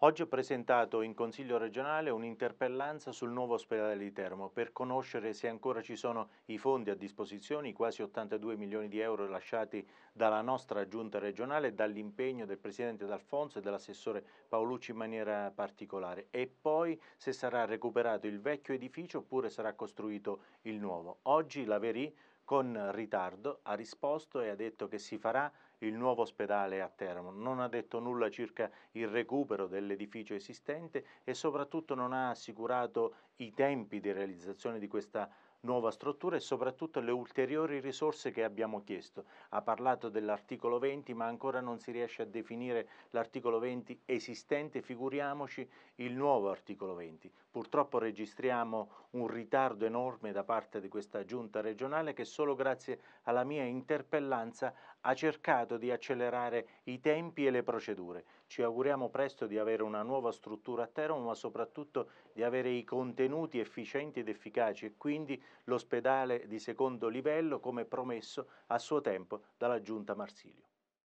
Oggi ho presentato in Consiglio regionale un'interpellanza sul nuovo ospedale di Termo per conoscere se ancora ci sono i fondi a disposizione, i quasi 82 milioni di euro lasciati dalla nostra giunta regionale e dall'impegno del Presidente D'Alfonso e dell'assessore Paolucci in maniera particolare e poi se sarà recuperato il vecchio edificio oppure sarà costruito il nuovo. Oggi la Verì con ritardo, ha risposto e ha detto che si farà il nuovo ospedale a Teramo, non ha detto nulla circa il recupero dell'edificio esistente e soprattutto non ha assicurato i tempi di realizzazione di questa nuova struttura e soprattutto le ulteriori risorse che abbiamo chiesto. Ha parlato dell'articolo 20 ma ancora non si riesce a definire l'articolo 20 esistente, figuriamoci il nuovo articolo 20. Purtroppo registriamo un ritardo enorme da parte di questa giunta regionale che solo grazie alla mia interpellanza ha cercato di accelerare i tempi e le procedure. Ci auguriamo presto di avere una nuova struttura a Teramo ma soprattutto di avere i contenuti efficienti ed efficaci e quindi l'ospedale di secondo livello come promesso a suo tempo dalla giunta Marsilio.